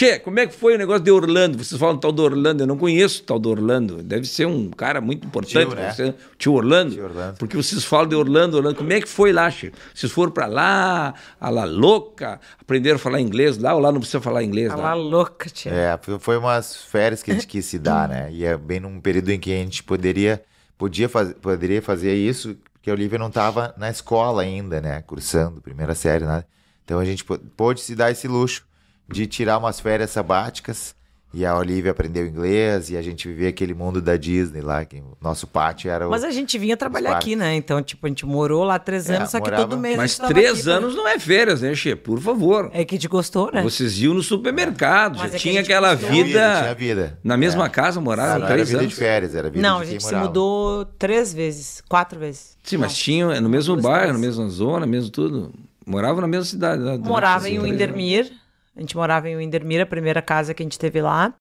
Che, como é que foi o negócio de Orlando? Vocês falam tal do Orlando, eu não conheço tal do Orlando. Deve ser um cara muito importante tio, né? você, tio Orlando. Tio Orlando. Porque vocês falam de Orlando, Orlando. Como é que foi lá, Che? Vocês foram pra lá, a La louca, aprenderam a falar inglês lá ou lá não precisa falar inglês? A lá, La louca, Che. É, foi umas férias que a gente quis se dar, né? E é bem num período em que a gente poderia, podia faz, poderia fazer isso, porque a Olivia não estava na escola ainda, né? Cursando, primeira série, nada. Né? Então a gente pôde se dar esse luxo de tirar umas férias sabáticas. E a Olivia aprendeu inglês e a gente vivia aquele mundo da Disney lá, que nosso pátio era o... Mas a gente vinha trabalhar aqui, né? Então, tipo, a gente morou lá três é, anos, é, só morava... que todo mês. Mas três aqui, né? anos né? não é férias, né, Che? Por favor. É que te gostou, né? Vocês iam no supermercado, já é tinha aquela gostou. vida. Tinha vida, vida. Na mesma é. casa moraram três era vida anos. de férias, era vida Não, de a gente se morava. mudou três vezes, quatro vezes. Sim, não. mas tinha é no mesmo Duas bairro, vezes. na mesma zona, mesmo tudo. Morava na mesma cidade. Né, morava em Windermere. A gente morava em Windermere, a primeira casa que a gente teve lá.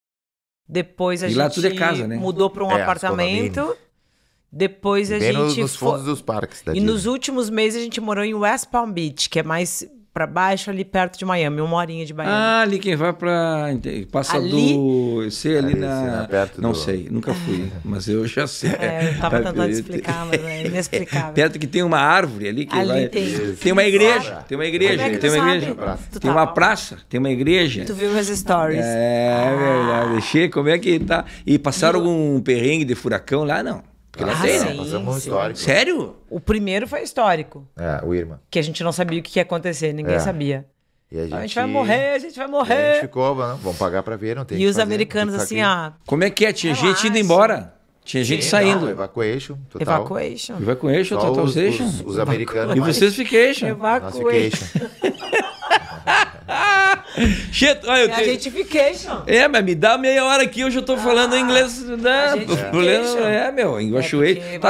Depois a e gente é casa, né? mudou para um é, apartamento. Depois a Bem gente. Nos, fundos foi... dos parques. Da e nos últimos meses a gente morou em West Palm Beach, que é mais para baixo, ali perto de Miami, uma horinha de Miami. Ah, ali quem vai para passa ali, do, eu sei ali, ali na, perto não do... sei, nunca fui, mas eu já sei. É, eu tava tentando explicar, mas é inexplicável. perto que tem uma árvore ali que ali vai... tem. Tem, tem uma igreja, é tem uma igreja, é tem uma igreja, tem uma praça, tem uma igreja. Tu viu as stories? É, é ah. verdade. Deixei, como é que tá? E passaram algum perrengue de furacão lá não? Porque ah, tem, né? Então histórico. Sério? O primeiro foi histórico. É, o Irma. Que a gente não sabia o que ia acontecer, ninguém é. sabia. E a então, gente... a gente... vai morrer, a gente vai morrer. E a gente ficou, né? vamos pagar pra ver, não tem E os fazer, americanos assim, ah. Como é que é? Tinha gente indo embora. Tinha gente Sim, saindo. Não, evacuation, total. Evacuation. Evacuation, total. Os, os, os, os americanos. E vocês fication. Evacuation. Cheto, olha, eu é tenho... A gentrification. É, mas me dá meia hora aqui, hoje eu tô falando ah, inglês. Não, né? Problema, é, meu, evacuation. É tá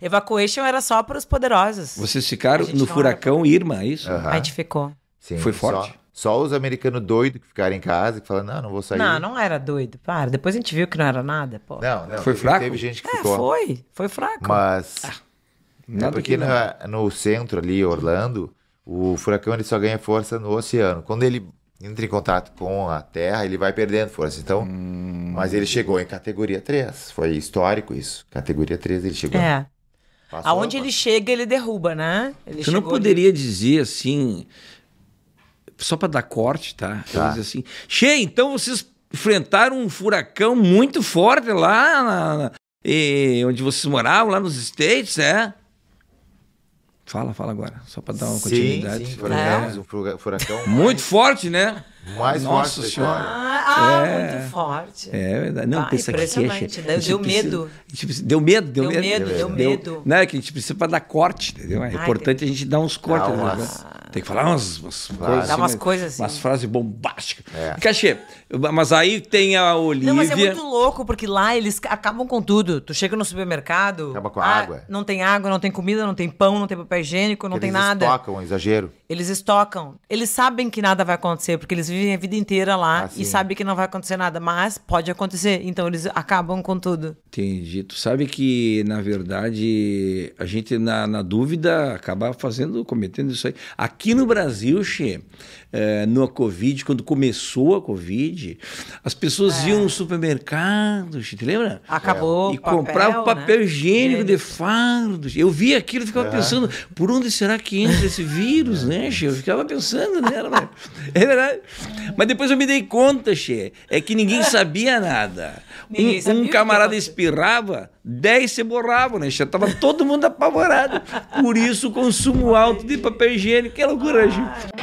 Evacuation era só para os poderosos. Vocês ficaram no furacão pra... Irma, é isso? Uhum. A gente ficou. Sim, Foi forte? Só... Só os americanos doidos que ficaram em casa, que falam, não, não vou sair. Não, não era doido, para. Depois a gente viu que não era nada, pô. Não, não. Foi fraco? Teve gente que é, ficou. foi. Foi fraco. Mas... Ah, porque na, no centro ali, Orlando, o furacão ele só ganha força no oceano. Quando ele entra em contato com a Terra, ele vai perdendo força. Então, hum... mas ele chegou em categoria 3. Foi histórico isso. Categoria 3 ele chegou. É. Aonde ele chega, ele derruba, né? Ele Você não poderia ali... dizer assim, só para dar corte, tá? tá. Dizer assim, Che, então vocês enfrentaram um furacão muito forte lá na, na, onde vocês moravam, lá nos States, é? Fala, fala agora, só para dar uma sim, continuidade. Sim, furacão, é. um furacão. Muito forte, né? Mais Nossa forte senhora. Ah, ah, é, muito forte. É verdade. Não, ah, pensa que queixa. É né? Deu, deu medo. Precisa, deu medo. Deu, deu medo, medo, deu medo. Deu, não, é que a gente precisa para dar corte, entendeu? É Ai, importante tem... a gente dar uns cortes. Ah, tem que falar umas, umas frases. Assim Dá umas coisas assim. Umas frases bombásticas. É. Cachê, mas aí tem a Olivia. Não, mas é muito louco, porque lá eles acabam com tudo. Tu chega no supermercado. Acaba com a água. Ah, é. Não tem água, não tem comida, não tem pão, não tem papel higiênico, não porque tem nada. Eles tocam, exagero. Eles estocam. Eles sabem que nada vai acontecer, porque eles vivem a vida inteira lá ah, e sabem que não vai acontecer nada, mas pode acontecer. Então eles acabam com tudo. Entendi. Tu sabe que, na verdade, a gente, na, na dúvida, acaba fazendo, cometendo isso aí. Aqui no Brasil, Xê, é, no Covid, quando começou a Covid, as pessoas é. iam no supermercado, Xê, te lembra? Acabou. É. E papel, comprava papel né? higiênico de fardos. Eu vi aquilo e ficava é. pensando, por onde será que entra esse vírus, é. né? lanche, eu ficava pensando nela. Né? É verdade. Mas depois eu me dei conta, Che, é que ninguém sabia nada. um, sabia um, camarada espirrava, dez se borravam, né, Che? Tava todo mundo apavorado. Por isso o consumo alto de papel higiênico. Que loucura, Che.